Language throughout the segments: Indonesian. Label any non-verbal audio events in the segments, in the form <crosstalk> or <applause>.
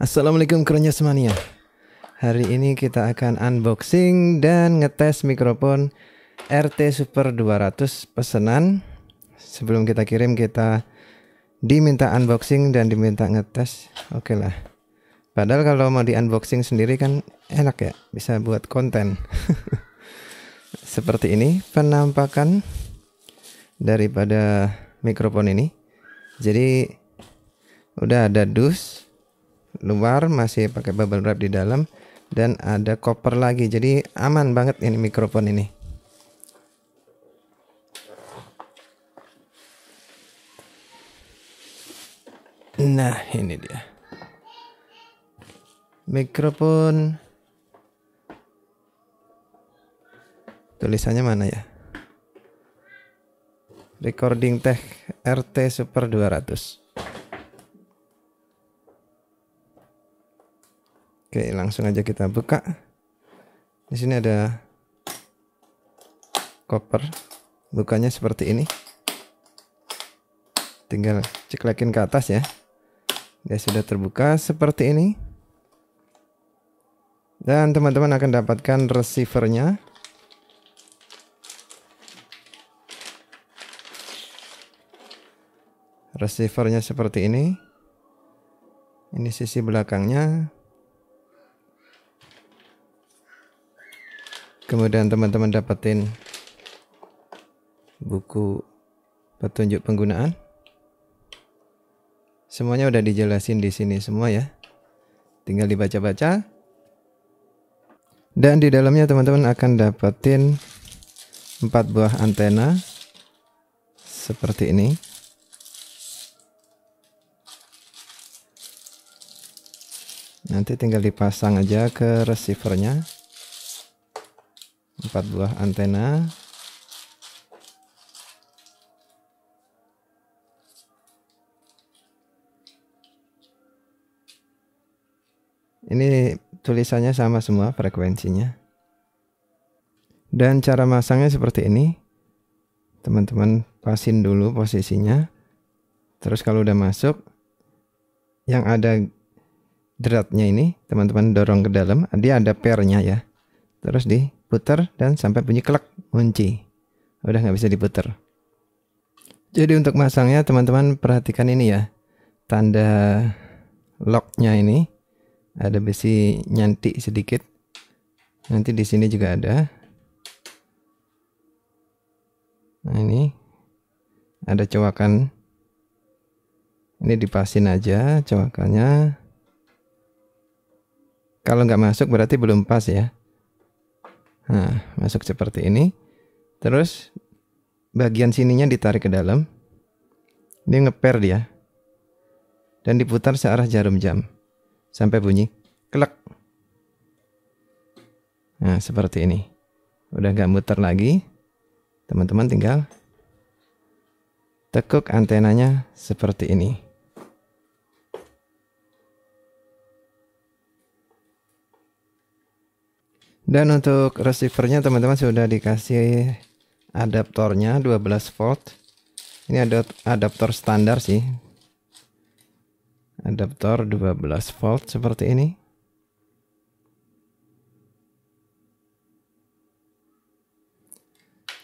Assalamualaikum Kronya Semania Hari ini kita akan unboxing dan ngetes mikrofon RT Super 200 pesanan Sebelum kita kirim kita diminta unboxing dan diminta ngetes Oke okay lah Padahal kalau mau di unboxing sendiri kan enak ya Bisa buat konten <laughs> Seperti ini penampakan daripada mikrofon ini Jadi udah ada dus luar masih pakai bubble wrap di dalam dan ada koper lagi jadi aman banget ini mikrofon ini nah ini dia mikrofon tulisannya mana ya recording tech RT Super 200 Oke, langsung aja kita buka. Di sini ada koper. Bukanya seperti ini. Tinggal ceklekin ke atas ya. Dia sudah terbuka seperti ini. Dan teman-teman akan dapatkan receivernya. Receivernya seperti ini. Ini sisi belakangnya. kemudian teman-teman dapetin buku petunjuk penggunaan semuanya udah dijelasin di sini semua ya tinggal dibaca-baca dan di dalamnya teman-teman akan dapetin empat buah antena seperti ini nanti tinggal dipasang aja ke receivernya empat buah antena ini tulisannya sama semua frekuensinya dan cara masangnya seperti ini teman-teman pasin dulu posisinya terus kalau udah masuk yang ada dratnya ini teman-teman dorong ke dalam dia ada pernya ya terus diputer dan sampai bunyi kelek kunci udah nggak bisa diputer jadi untuk masangnya teman-teman perhatikan ini ya tanda locknya ini ada besi nyantik sedikit nanti di sini juga ada nah ini ada cowakan ini dipasin aja cowakannya kalau nggak masuk berarti belum pas ya Nah, masuk seperti ini. Terus bagian sininya ditarik ke dalam. ini ngeper dia. Dan diputar searah jarum jam. Sampai bunyi kelak Nah, seperti ini. Udah nggak muter lagi. Teman-teman tinggal tekuk antenanya seperti ini. Dan untuk receivernya teman-teman sudah dikasih adaptornya 12 volt. Ini ada adaptor standar sih. Adaptor 12 volt seperti ini.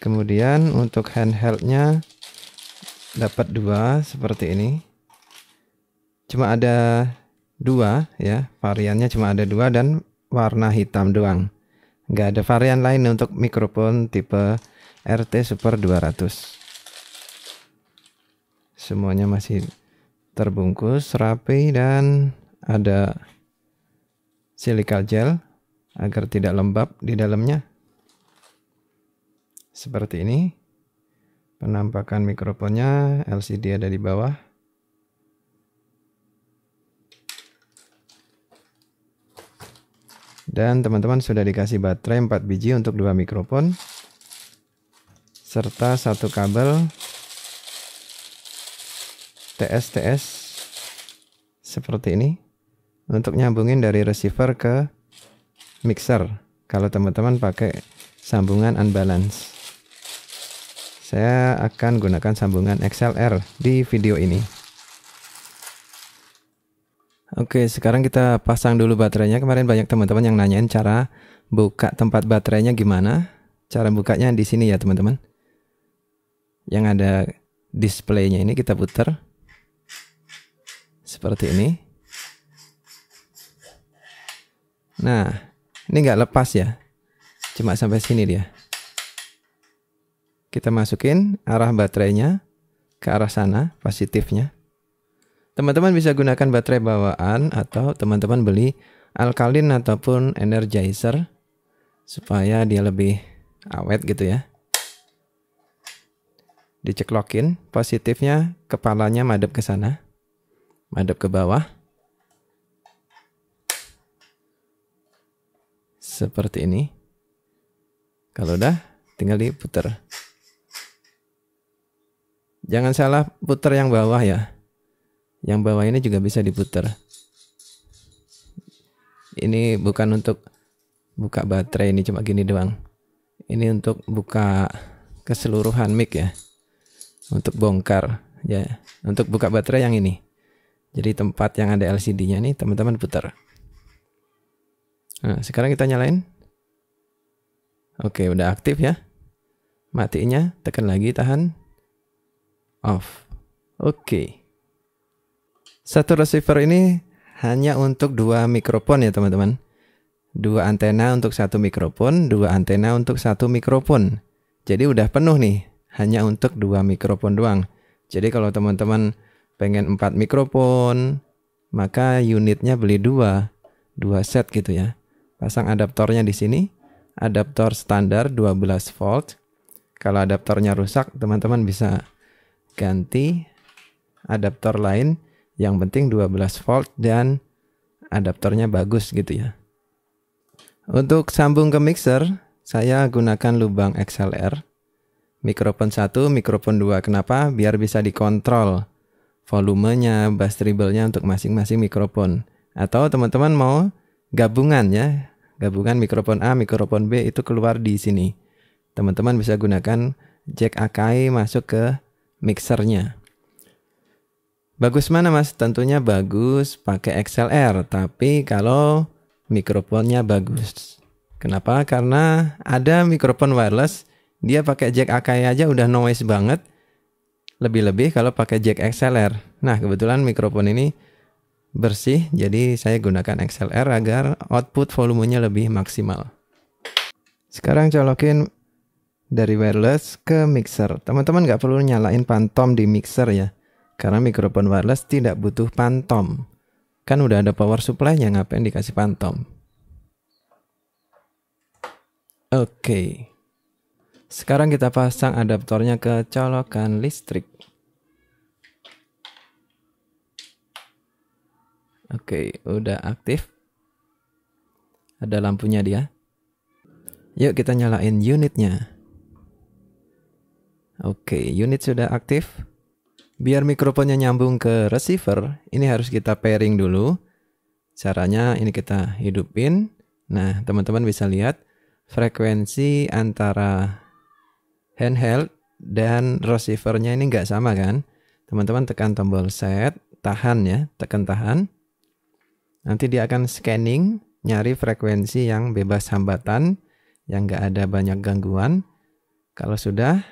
Kemudian untuk handheldnya dapat dua seperti ini. Cuma ada dua ya, variannya cuma ada dua dan warna hitam doang nggak ada varian lain untuk mikrofon tipe RT Super 200 semuanya masih terbungkus rapi dan ada silikal gel agar tidak lembab di dalamnya seperti ini penampakan mikrofonnya LCD ada di bawah Dan teman-teman sudah dikasih baterai 4 biji untuk dua mikrofon serta satu kabel TSTs seperti ini untuk nyambungin dari receiver ke mixer kalau teman-teman pakai sambungan unbalance saya akan gunakan sambungan XLR di video ini Oke, sekarang kita pasang dulu baterainya. Kemarin banyak teman-teman yang nanyain cara buka tempat baterainya gimana. Cara bukanya di sini ya, teman-teman. Yang ada displaynya ini kita putar. Seperti ini. Nah, ini nggak lepas ya. Cuma sampai sini dia. Kita masukin arah baterainya ke arah sana, positifnya. Teman-teman bisa gunakan baterai bawaan atau teman-teman beli alkalin ataupun energizer supaya dia lebih awet gitu ya. Diceklokin, positifnya kepalanya madep ke sana, madep ke bawah. Seperti ini. Kalau udah, tinggal diputer. Jangan salah puter yang bawah ya. Yang bawah ini juga bisa diputar. Ini bukan untuk buka baterai ini cuma gini doang. Ini untuk buka keseluruhan mic ya. Untuk bongkar ya. Untuk buka baterai yang ini. Jadi tempat yang ada LCD-nya nih teman-teman putar. Nah, sekarang kita nyalain. Oke, udah aktif ya. Matinya tekan lagi, tahan. Off. Oke. Satu receiver ini hanya untuk dua mikrofon ya teman-teman. Dua antena untuk satu mikrofon, dua antena untuk satu mikrofon. Jadi udah penuh nih, hanya untuk dua mikrofon doang. Jadi kalau teman-teman pengen empat mikrofon, maka unitnya beli dua, dua set gitu ya. Pasang adaptornya di sini, adaptor standar 12 volt. Kalau adaptornya rusak, teman-teman bisa ganti adaptor lain yang penting 12 volt dan adaptornya bagus gitu ya. Untuk sambung ke mixer, saya gunakan lubang XLR. Mikrofon 1, mikrofon 2. Kenapa? Biar bisa dikontrol volumenya, bass treble-nya untuk masing-masing mikrofon. Atau teman-teman mau gabungan ya. Gabungan mikrofon A, mikrofon B itu keluar di sini. Teman-teman bisa gunakan jack AKI masuk ke mixernya. Bagus mana mas? Tentunya bagus pakai XLR, tapi kalau mikrofonnya bagus. Kenapa? Karena ada mikrofon wireless, dia pakai jack AKI aja udah noise banget. Lebih-lebih kalau pakai jack XLR. Nah kebetulan mikrofon ini bersih, jadi saya gunakan XLR agar output volumenya lebih maksimal. Sekarang colokin dari wireless ke mixer. Teman-teman nggak perlu nyalain pantom di mixer ya. Karena mikrofon wireless tidak butuh pantom. Kan udah ada power supply-nya, ngapain dikasih pantom? Oke. Okay. Sekarang kita pasang adaptornya ke colokan listrik. Oke, okay, udah aktif. Ada lampunya dia. Yuk kita nyalain unitnya. Oke, okay, unit sudah aktif. Biar mikrofonnya nyambung ke receiver, ini harus kita pairing dulu. Caranya ini kita hidupin. Nah, teman-teman bisa lihat frekuensi antara handheld dan receivernya ini nggak sama kan? Teman-teman tekan tombol set, tahan ya, tekan tahan. Nanti dia akan scanning, nyari frekuensi yang bebas hambatan, yang nggak ada banyak gangguan. Kalau sudah,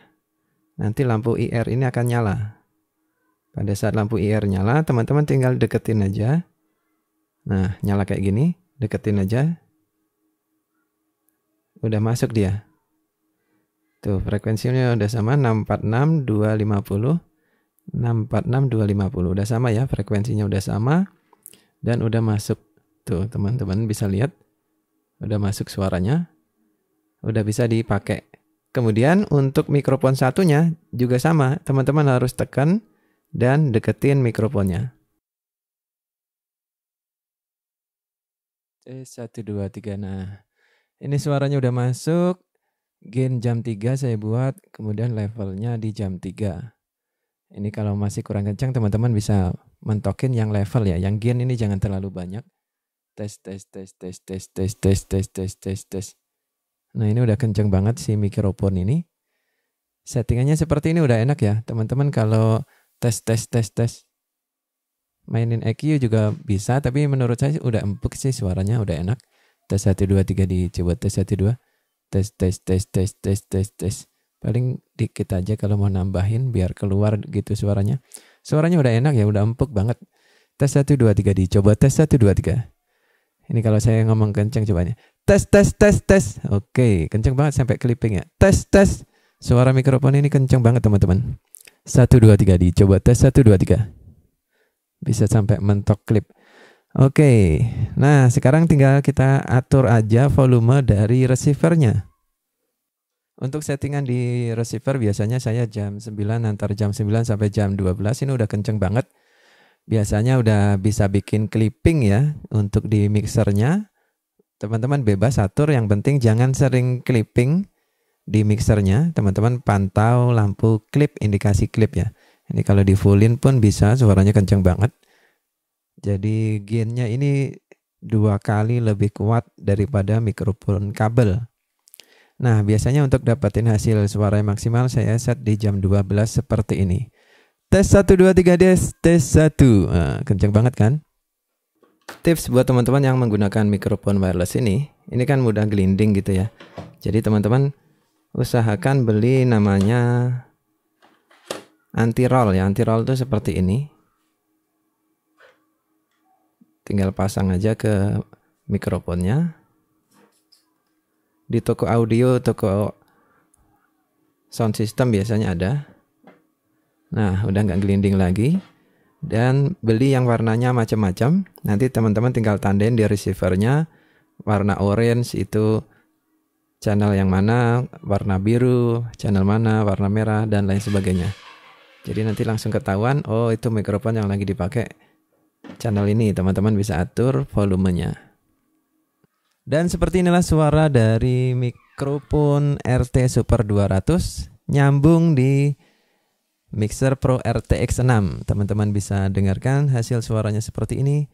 nanti lampu IR ini akan nyala. Pada saat lampu IR e nyala, teman-teman tinggal deketin aja. Nah, nyala kayak gini, deketin aja. Udah masuk dia. Tuh, frekuensinya udah sama 646 250 646 250. Udah sama ya, frekuensinya udah sama dan udah masuk. Tuh, teman-teman bisa lihat udah masuk suaranya. Udah bisa dipakai. Kemudian untuk mikrofon satunya juga sama, teman-teman harus tekan dan deketin mikrofonnya. Eh, satu, dua, tiga. Nah, ini suaranya udah masuk. Gain jam 3 saya buat, kemudian levelnya di jam 3. Ini kalau masih kurang kencang, teman-teman bisa mentokin yang level ya. Yang gain ini jangan terlalu banyak. Tes, tes, tes, tes, tes, tes, tes, tes, tes, tes, tes. Nah, ini udah kencang banget si mikrofon ini. Settingannya seperti ini udah enak ya. Teman-teman kalau tes tes tes tes mainin EQ juga bisa tapi menurut saya udah empuk sih suaranya udah enak tes 1 2 3 dicoba tes satu dua tes tes tes tes tes tes tes paling dikit aja kalau mau nambahin biar keluar gitu suaranya suaranya udah enak ya udah empuk banget tes 1 2 3 dicoba tes satu dua tiga ini kalau saya ngomong kenceng cobanya tes tes tes tes oke kenceng banget sampai clipping ya tes tes suara mikrofon ini kenceng banget teman-teman 1, 2, 3 dicoba tes 1, 2, 3 bisa sampai mentok klip Oke, nah sekarang tinggal kita atur aja volume dari receivernya. Untuk settingan di receiver biasanya saya jam 9 antar jam 9 sampai jam 12 ini udah kenceng banget. Biasanya udah bisa bikin clipping ya untuk di mixernya. Teman-teman bebas atur yang penting jangan sering clipping di mixernya teman-teman pantau lampu klip indikasi klip ya ini kalau di fullin pun bisa suaranya kenceng banget jadi gainnya ini dua kali lebih kuat daripada mikrofon kabel nah biasanya untuk dapetin hasil suara yang maksimal saya set di jam 12 seperti ini tes 1 2 3 des tes 1 nah, kenceng banget kan tips buat teman-teman yang menggunakan mikrofon wireless ini ini kan mudah gelinding gitu ya jadi teman-teman usahakan beli namanya anti roll ya anti roll itu seperti ini tinggal pasang aja ke mikrofonnya di toko audio toko sound system biasanya ada nah udah nggak gelinding lagi dan beli yang warnanya macam-macam nanti teman-teman tinggal tandain di receivernya warna orange itu channel yang mana warna biru, channel mana warna merah dan lain sebagainya. Jadi nanti langsung ketahuan oh itu mikrofon yang lagi dipakai channel ini. Teman-teman bisa atur volumenya. Dan seperti inilah suara dari mikrofon RT Super 200 nyambung di mixer Pro RTX 6. Teman-teman bisa dengarkan hasil suaranya seperti ini.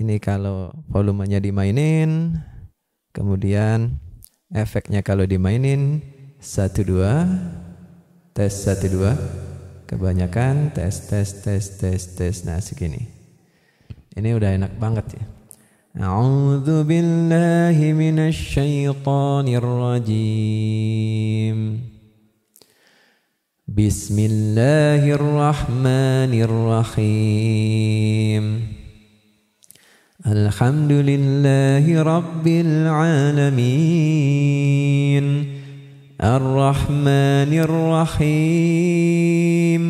Ini kalau volumenya dimainin. Kemudian Efeknya kalau dimainin satu dua tes satu dua kebanyakan tes tes tes tes tes nah segini ini udah enak banget ya A'udzu billahi minasy syaithanir rajim Bismillahirrahmanirrahim الحمد لله رب العالمين الرحمن الرحيم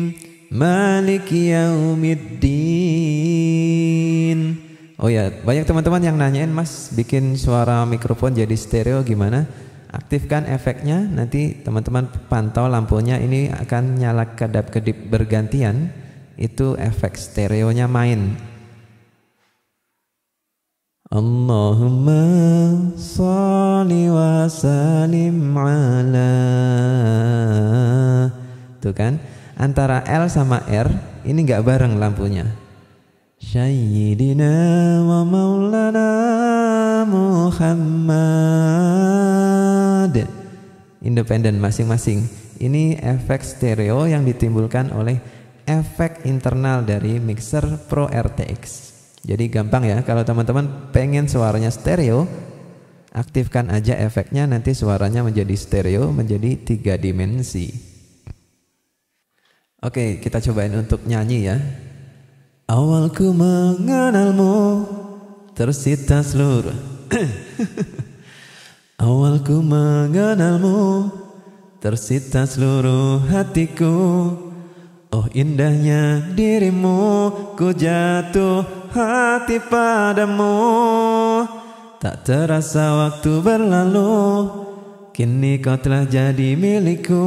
مالك يوم الدين Oh ya, banyak teman-teman yang nanyain Mas bikin suara mikrofon jadi stereo gimana? Aktifkan efeknya, nanti teman-teman pantau lampunya ini akan nyala kedap-kedip bergantian. Itu efek stereonya main. Allahumma salli wa salim ala Tuh kan Antara L sama R Ini nggak bareng lampunya Sayyidina wa maulana Muhammad Independen masing-masing Ini efek stereo yang ditimbulkan oleh efek internal dari mixer Pro RTX jadi gampang ya kalau teman-teman pengen suaranya stereo aktifkan aja efeknya nanti suaranya menjadi stereo menjadi tiga dimensi. Oke kita cobain untuk nyanyi ya. Awalku mengenalmu tersita seluruh. <clears throat> Awalku mengenalmu tersita seluruh hatiku. Oh indahnya dirimu, ku jatuh hati padamu. Tak terasa waktu berlalu, kini kau telah jadi milikku.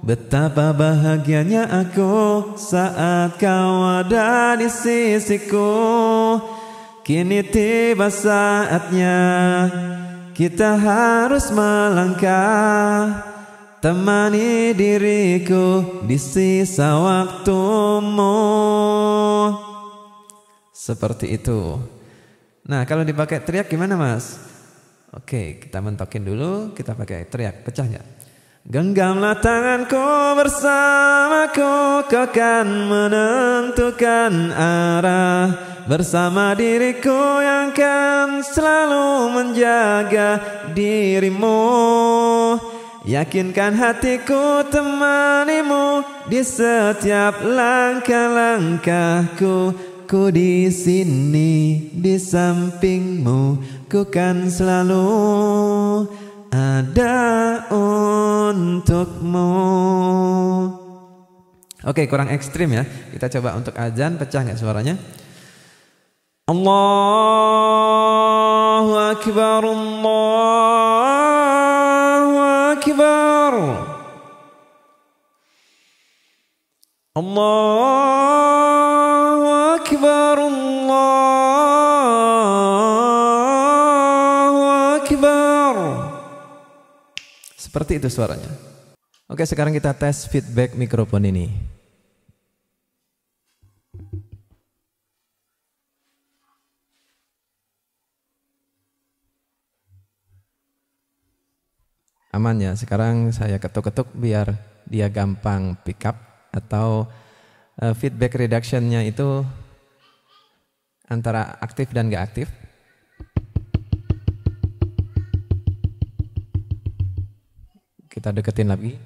Betapa bahagianya aku saat kau ada di sisiku. Kini tiba saatnya kita harus melangkah Temani diriku di sisa waktumu. Seperti itu. Nah, kalau dipakai teriak gimana, Mas? Oke, kita mentokin dulu, kita pakai teriak. pecahnya. Genggamlah tanganku bersamaku Kau kan menentukan arah Bersama diriku yang kan selalu menjaga dirimu Yakinkan hatiku temanimu di setiap langkah-langkahku. Ku di sini di sampingmu, ku kan selalu ada untukmu. Oke, kurang ekstrim ya. Kita coba untuk azan pecah nggak suaranya? Allahu akbar Allah الله أكبر الله أكبر Seperti itu suaranya Oke sekarang kita tes feedback mikrofon ini Aman ya sekarang saya ketuk-ketuk biar dia gampang pick up atau uh, feedback reductionnya itu antara aktif dan gak aktif? Kita deketin lagi.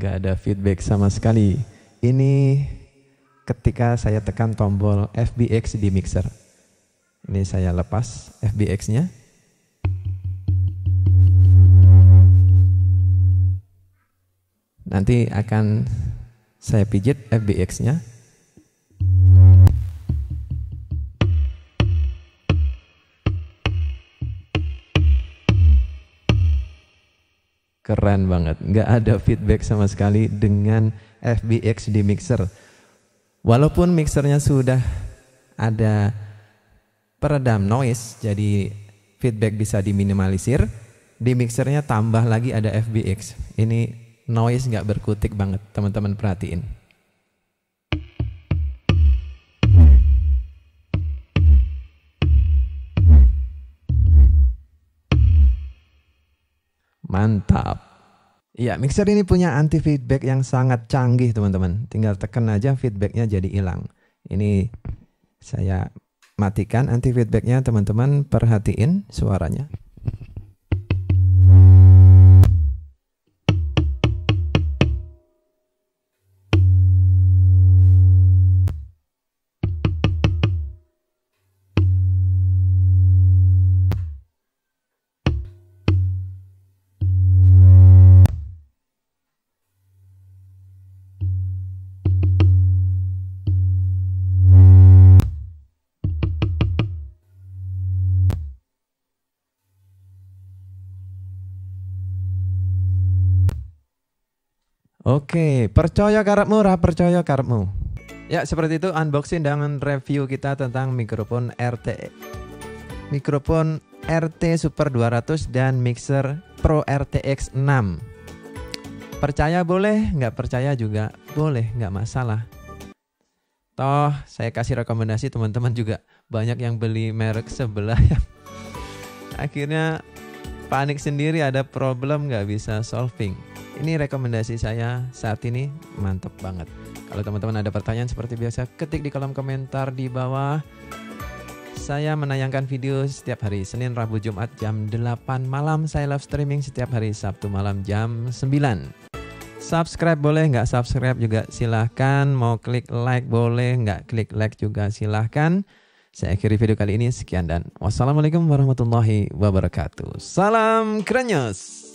Gak ada feedback sama sekali. Ini ketika saya tekan tombol FBX di mixer. Ini saya lepas FBX-nya. Nanti akan saya pijit FBX-nya. Keren banget, nggak ada feedback sama sekali dengan FBX di mixer Walaupun mixernya sudah ada peredam noise, jadi feedback bisa diminimalisir. Di mixernya tambah lagi ada FBX. Ini noise nggak berkutik banget, teman-teman perhatiin. Mantap. Iya, mixer ini punya anti feedback yang sangat canggih, teman-teman. Tinggal tekan aja feedbacknya jadi hilang. Ini saya matikan anti feedbacknya, teman-teman. Perhatiin suaranya. Oke, percaya karepmu percaya karepmu. Ya, seperti itu unboxing dan review kita tentang mikrofon RT. Mikrofon RT Super 200 dan mixer Pro RTX 6. Percaya boleh, nggak percaya juga boleh, nggak masalah. Toh, saya kasih rekomendasi teman-teman juga. Banyak yang beli merek sebelah ya. <laughs> akhirnya panik sendiri ada problem nggak bisa solving. Ini rekomendasi saya saat ini mantep banget. Kalau teman-teman ada pertanyaan seperti biasa, ketik di kolom komentar di bawah. Saya menayangkan video setiap hari Senin, Rabu, Jumat jam 8 malam. Saya live streaming setiap hari Sabtu malam jam 9. Subscribe boleh nggak subscribe juga silahkan. Mau klik like boleh nggak klik like juga silahkan. Saya akhiri video kali ini. Sekian dan wassalamualaikum warahmatullahi wabarakatuh. Salam krenyos.